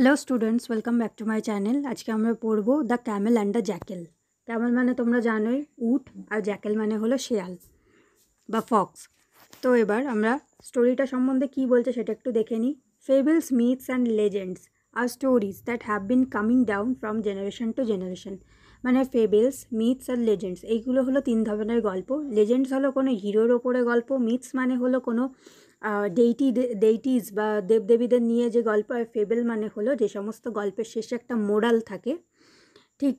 Hello students welcome back to my channel আজকে আমরা পড়বো the camel and the jackal camel মানে তোমরা জানোই উট আর জ্যাকেল মানে হলো শেয়াল বা ফক্স তো এবার আমরা স্টোরিটা সম্বন্ধে কি বলছে সেটা একটু দেখে নিই ফেবলস মিথস অ্যান্ড লেজেন্ডস আর stories that have been coming down from generation to generation মানে ফেবেলস মিথস অ্যান্ড লেজেন্ডস এইগুলো হলো তিন ধরনের গল্প লেজেন্ডস হলো কোনো হিরোর ওপরে গল্প মিথস মানে হলো কোনো ডেইটি ডেইটিজ বা দেবদেবীদের নিয়ে যে গল্প আর ফেবেল মানে হলো যে সমস্ত গল্পের শেষে একটা মোরাল থাকে ঠিক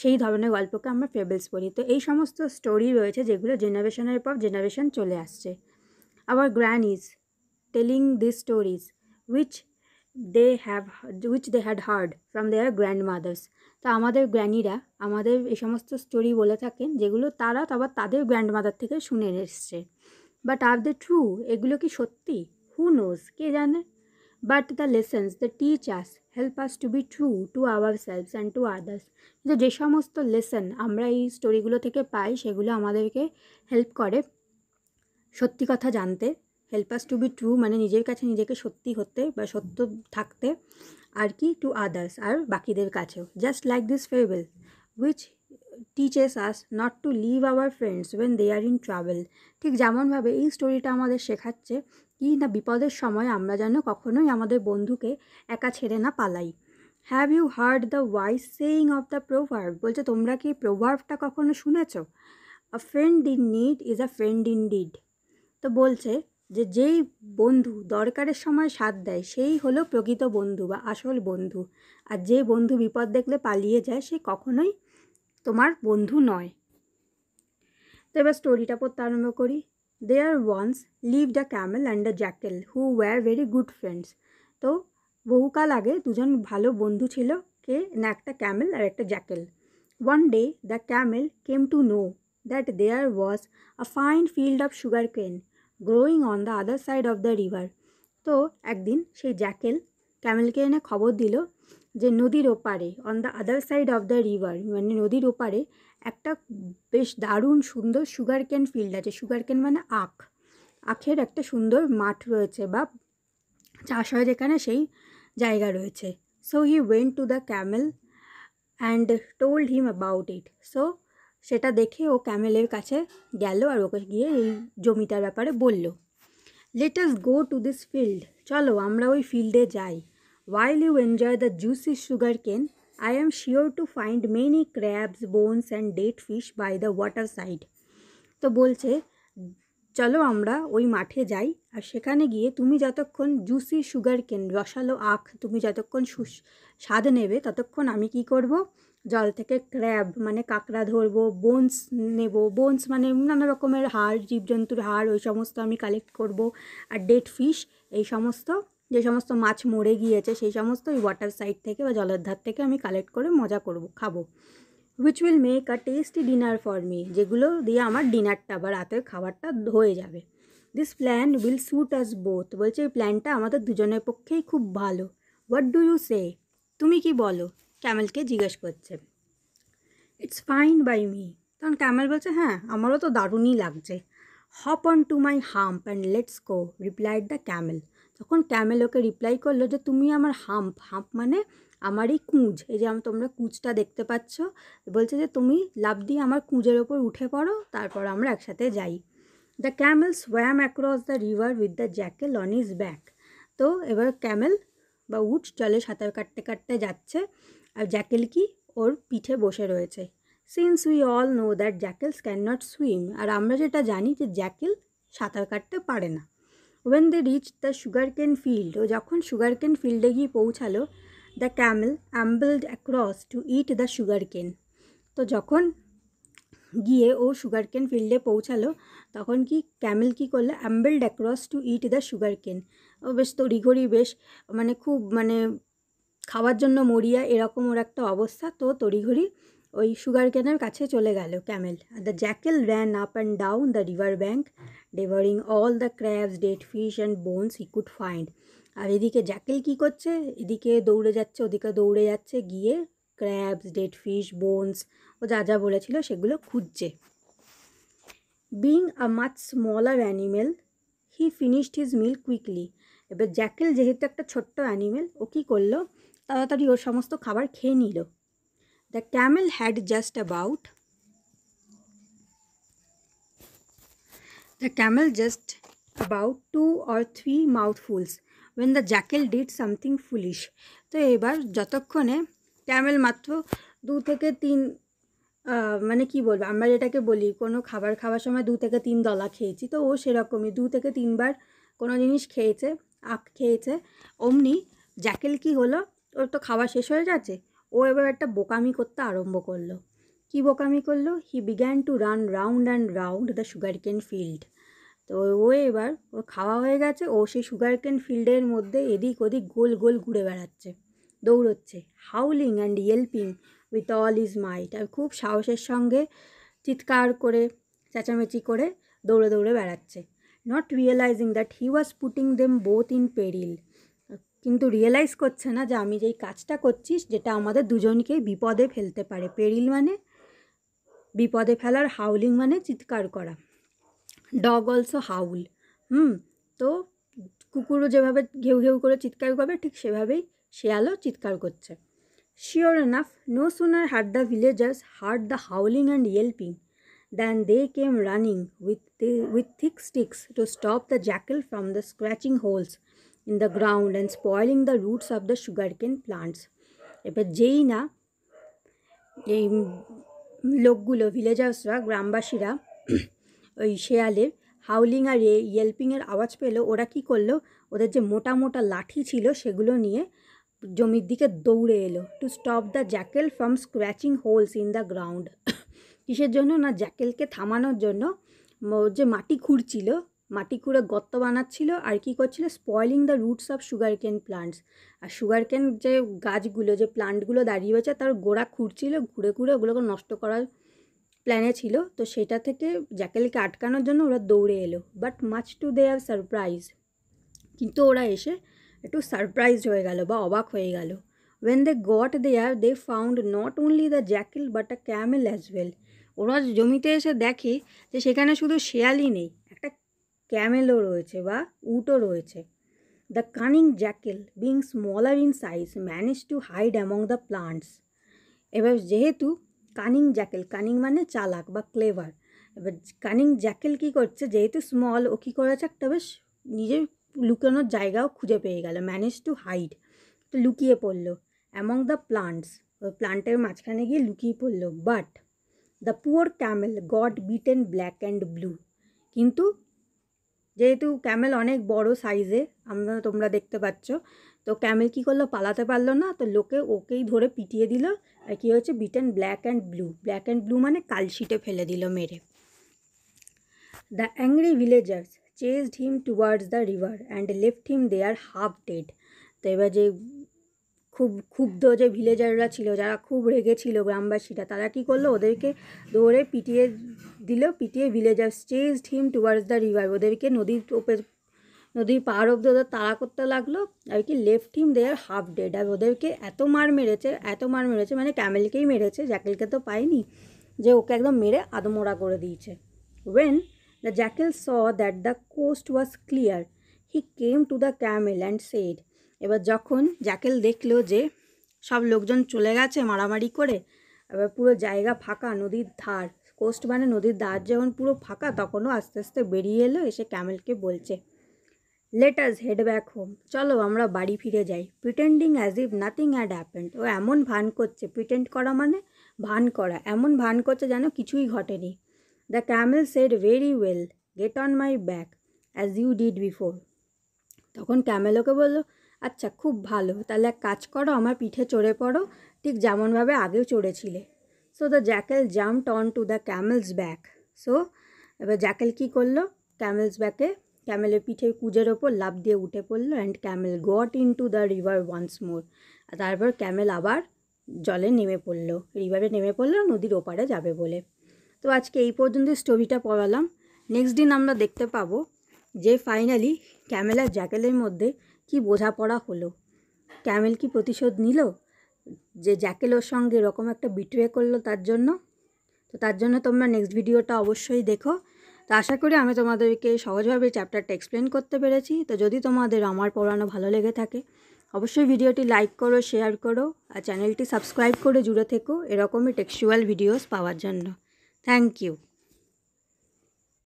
সেই ধরনের গল্পকে আমরা ফেবেলস বলি তো এই সমস্ত স্টোরি রয়েছে যেগুলো জেনারেশনের পর জেনারেশন চলে আসছে আবার grannies telling this stories which they have which they had heard from their grandmothers তা আমাদের গ্র্যানিরা আমাদের এই সমস্ত স্টোরি বলে থাকেন যেগুলো তারা আবার তাদের গ্র্যান্ড মাদার থেকে শুনে এসছে বাট আর দে ট্রু এগুলো কি সত্যি হু নোজ কে জানে but the lessons the teach us help us to be true to ourselves and to others কিন্তু যে সমস্ত লেসন আমরা এই স্টোরিগুলো থেকে পাই সেগুলো আমাদেরকে হেল্প করে সত্যি কথা জানতে help us to be true মানে নিজের কাছে নিজেকে সত্যি হতে বা সত্য থাকতে আর কি টু আদার্স আর বাকিদের কাছেও just like this fable which teaches us not to leave our friends when they are in trouble ঠিক যেমনভাবে এই স্টোরিটা আমাদের শেখাচ্ছে কি না বিপদের সময় আমরা যেন কখনোই আমাদের বন্ধুকে একা ছেড়ে না পালাই have you heard the wise saying of the proverb বলছে তোমরা কি প্রোভার্ভটা কখনো শুনেছ a friend in need is a friend in deed তো বলছে যে যেই বন্ধু দরকারের সময় সাথ দেয় সেই হলো প্রকৃত বন্ধু বা আসল বন্ধু আর যে বন্ধু বিপদ দেখলে পালিয়ে যায় সে কখনোই তোমার বন্ধু নয় তো এবার স্টোরিটা পড়তে আরম্ভ করি there once live the camel and the jackal who were very good friends তো বহুকাল আগে দুজন ভালো বন্ধু ছিল কে না একটা ক্যামেল আর একটা jackal one day the camel came to know that there was a fine field of sugarcane growing on the other side of the river তো একদিন সেই জ্যাকেল ক্যামেলকে এনে খবর দিল যে নদীর ওপারে on the other side of the river মানে নদীর ওপারে একটা বেশ দারুণ সুন্দর সুগার ক্যান ফিল্ড আছে সুগার ক্যান মানে আখ আখের একটা সুন্দর মাঠ রয়েছে বা চাষ হয় যেখানে সেই জায়গা রয়েছে so he went to the camel and told him about it so সেটা দেখে ও ক্যামেলের কাছে গেল আর ওকে গিয়ে এই জমিটার ব্যাপারে বলল let go to this field চলো আমরা ওই ফিল্ডে যাই While you enjoy the juicy sugarcane, I am sure to find many crabs, bones and date fish by the water side. তো বলছে চলো আমরা ওই মাঠে যাই আর সেখানে গিয়ে তুমি যতক্ষণ জুসি সুগার কেন রসালো আখ তুমি যতক্ষণ স্বাদ নেবে ততক্ষণ আমি কি করব জল থেকে ক্র্যাব মানে কাঁকড়া ধরবো বোনস নেব বোনস মানে নানা রকমের হাড় জীবজন্তুর হাড় ওই সমস্ত আমি কালেক্ট করব আর ডেড ফিশ এই সমস্ত যে সমস্ত মাছ মরে গিয়েছে সেই সমস্ত ওই ওয়াটার সাইড থেকে বা জলের ধার থেকে আমি কালেক্ট করে মজা করব খাবো which will make a tasty dinner for me যেগুলো দিয়ে আমার ডিনারটা বা রাতের খাবারটা হয়ে যাবে this plan will suit us both বলছে এই প্ল্যানটা আমাদের দুজনের পক্ষেই খুব ভালো হোয়াট ডু ইউ সে তুমি কি বলো ক্যামেলকে জিজ্ঞেস করছে ইটস ফাইন বাই মি তখন ক্যামেল বলছে হ্যাঁ আমারও তো দারুণই লাগছে hop on to my hump and let's go replied the camel তখন ক্যামেল ওকে রিপ্লাই করলো যে তুমি আমার হাম্প হাম্প মানে আমার এই কুঁজ এই যে তোমরা কুঁজটা দেখতে পাচ্ছ বলছে যে তুমি লাভ দিয়ে আমার কুঁজের ওপর উঠে পড়ো তারপর আমরা একসাথে যাই the camel swam across the river with the jackal on his back তো এবার ক্যামেল বা উঠ জলে সাঁতার কাটতে কাটতে যাচ্ছে আর জ্যাকেল কি ওর পিঠে বসে রয়েছে since we all know that jackals can not swim আর আমরা যেটা জানি যে জ্যাকেল সাঁতার কাটতে পারে না when they reach the sugarcane field ও যখন সুগারকেন ফিল্ডে গিয়ে পৌঁছালো the camel ambled across to eat the sugarcane তো যখন গিয়ে ও সুগারকেন ফিল্ডে পৌঁছালো তখন কি ক্যামেল কী করলো ambled across to eat the sugarcane ও বেশ তড়িঘড়ি বেশ মানে খুব মানে খাওয়ার জন্য মরিয়া এরকম ওর একটা অবস্থা তো তড়িঘড়ি ওই সুগার কেনের কাছে চলে গেল camel the jackal ran up and down the river bank devouring all the crabs dead fish and bones he could find আর এদিকে জ্যাকেল কী করছে এদিকে দৌড়ে যাচ্ছে ওদিকে দৌড়ে যাচ্ছে গিয়ে ক্র্যাবস ডেড ফিশ বোনস ও যা যা বলেছিল সেগুলো খুঁজছে being a much smaller animal he finished his meal quickly এবার জ্যাকেল যেহেতু একটা ছোট্ট অ্যানিমেল ও কী করলো তাড়াতাড়ি ওর সমস্ত খাবার খেয়ে নিল The camel had just about the camel just about two or three mouthfuls when the jackal did something foolish তো এবার যতক্ষণে ক্যামেল মাত্র দু থেকে তিন মানে কি বলবো আমরা যেটাকে বলি কোনো খাবার খাওয়ার সময় দু থেকে তিন দলা খেয়েছি তো ও সেরকমই দু থেকে তিনবার কোনো জিনিস খেয়েছে আখ খেয়েছে অমনি জ্যাকেল কি হলো ওর তো খাওয়া শেষ হয়ে যাচ্ছে ও এবার একটা বোকামি করতে আরম্ভ করলো কী বোকামি করলো he began to run round and round the sugarcane field তো ও এবার ও খাওয়া হয়ে গেছে ও সেই সুগার কেন ফিল্ডের মধ্যে এদিক ওদিক গোল গোল ঘুরে বেড়াচ্ছে দৌড়চ্ছে howling and yelping with all his might আর খুব সাহসের সঙ্গে চিৎকার করে চেঁচামেচি করে দৌড়ে দৌড়ে বেড়াচ্ছে not realizing that he was putting them both in peril কিন্তু রিয়েলাইজ করছে না যে আমি যেই কাজটা করছিস যেটা আমাদের দুজনকেই বিপদে ফেলতে পারে পেরিল মানে বিপদে ফেলার হাউলিং মানে চিৎকার করা ডগ অলসো হাউল হুম তো কুকুরও যেভাবে ঘেউ ঘেউ করে চিৎকার করবে ঠিক সেভাবেই শেয়ালও চিৎকার করছে sure enough no sooner heard the villagers heard the howling and yelping than they came running with with thick sticks to stop the jackal from the scratching holes in the ground and spoiling the roots of the sugarcane plants এবার যেই না এই লোকগুলো ভিলেজার্সরা গ্রামবাসীরা ওই শেয়ালের হাউলিং আর ইয়েলপিংয়ের আওয়াজ পেলো ওরা কি করলো ওদের যে মোটা মোটা লাঠি ছিল সেগুলো নিয়ে জমির দিকে দৌড়ে এলো to stop the jackal from scratching holes in the ground কিসের জন্য না জ্যাকেলকে থামানোর জন্য যে মাটি খুঁড়ছিল মাটি কুড়ে গর্ত বানাচ্ছিল আর কি করছিল spoiling the roots of sugarcane plants আর সুগারকেন যে গাছগুলো যে প্লান্টগুলো দাঁড়িয়ে হয়েছে তার গোড়া খুঁড়ছিল ঘুরে ঘুরে ওগুলোকে নষ্ট করার প্ল্যানে ছিল তো সেটা থেকে জ্যাকেলকে আটকানোর জন্য ওরা দৌড়ে এলো but much to their surprise কিন্তু ওরা এসে একটু সারপ্রাইজ হয়ে গেল বা অবাক হয়ে গেল when they got there they found not only the jackal but a camel as well ওরা জমিতে এসে দেখে যে সেখানে শুধু শেয়ালই নেই ক্যামেলও রয়েছে বা উটও রয়েছে the cunning jackal being smaller in size manage to hide among the plants এবার যেহেতু কানিং জ্যাকেল কানিং মানে চালাক বা ক্লেভার এবার কানিং জ্যাকেল কী করছে যেহেতু স্মল ও কী করেছে একটা বেশ নিজের লুকানোর জায়গাও খুঁজে পেয়ে গেল ম্যানেজ টু হাইড তো লুকিয়ে পড়লো অ্যামং দ্য প্লান্টস ওই প্লান্টের মাঝখানে গিয়ে লুকিয়ে পড়লো but the poor camel beat beaten black and blue কিন্তু যেহেতু ক্যামেল অনেক বড় সাইজে আমরা তোমরা দেখতে পাচ্ছ তো ক্যামেল কী করলো পালাতে পারলো না তো লোকে ওকেই ধরে পিটিয়ে দিল আর কী হচ্ছে beaten black and blue black and blue মানে কালশিটে ফেলে দিল মেরে the angry villagers chased him towards the river and left him there half dead তো এবার যে খুব ক্ষুব্ধ যে ভিলেজাররা ছিল যারা খুব রেগেছিল গ্রামবাসীরা তারা কি করলো ওদেরকে দৌড়ে পিটিয়ে দিল পিটিয়ে villager chased him towards the river ওদেরকে নদীর ওপের নদীর পাহাড় অব্দি ওদের তাড়া করতে লাগলো আর কি left him there half dead আর ওদেরকে এত মার মেরেছে এত মার মেরেছে মানে ক্যামেলকেই মেরেছে জ্যাকেলকে তো পায়নি যে ওকে একদম মেরে আদমোড়া করে দিয়েছে when the jackal saw that the coast was clear he came to the camel and said এবার যখন জ্যাকেল দেখলো যে সব লোকজন চলে গেছে মারামারি করে এবার পুরো জায়গা ফাঁকা নদীর ধার কোস্ট মানে নদীর ধার যখন পুরো ফাঁকা তখনও আস্তে আস্তে বেরিয়ে এলো এসে ক্যামেলকে বলছে let us head back home চলো আমরা বাড়ি ফিরে যাই pretending as if nothing had happened ও এমন ভান করছে প্রিটেন্ড করা মানে ভান করা এমন ভান করছে যেন কিছুই ঘটেনি the camel said very well get on my back as you did before তখন ক্যামেলোকে বললো আচ্ছা খুব ভালো তাহলে এক কাজ করো আমার পিঠে চড়ে পড়ো ঠিক যেমনভাবে আগেও চড়েছিলে so the jackal jumped on to the camel's back so এবার জ্যাকেল কী করলো ক্যামেলস ব্যাকে ক্যামেলের পিঠে কুজের ওপর লাভ দিয়ে উঠে পড়লো and camel got in to the river once more আর তারপর ক্যামেল আবার জলে নেমে পড়লো রিভারে নেমে পড়লো নদীর ওপারে যাবে বলে তো আজকে এই পর্যন্ত স্টোরিটা পড়ালাম নেক্সট দিন আমরা দেখতে পাবো যে ফাইনালি ক্যামেল আর জ্যাকেলের মধ্যে কি বোঝাপড়া হলো ক্যামেল কি প্রতিশোধ নিল যে জ্যাকেল ওর সঙ্গে এরকম একটা বিট্রে করলো তার জন্য তো তার জন্য তোমরা নেক্সট ভিডিওটা অবশ্যই দেখো তো আশা করি আমি তোমাদেরকে সহজভাবে চ্যাপ্টারটা এক্সপ্লেন করতে পেরেছি তো যদি তোমাদের আমার পড়ানো ভালো লেগে থাকে অবশ্যই ভিডিওটি লাইক করো শেয়ার করো আর চ্যানেলটি সাবস্ক্রাইব করে জুড়ে থেকো এরকমই টেক্সচুয়াল ভিডিওস পাওয়ার জন্য থ্যাংক ইউ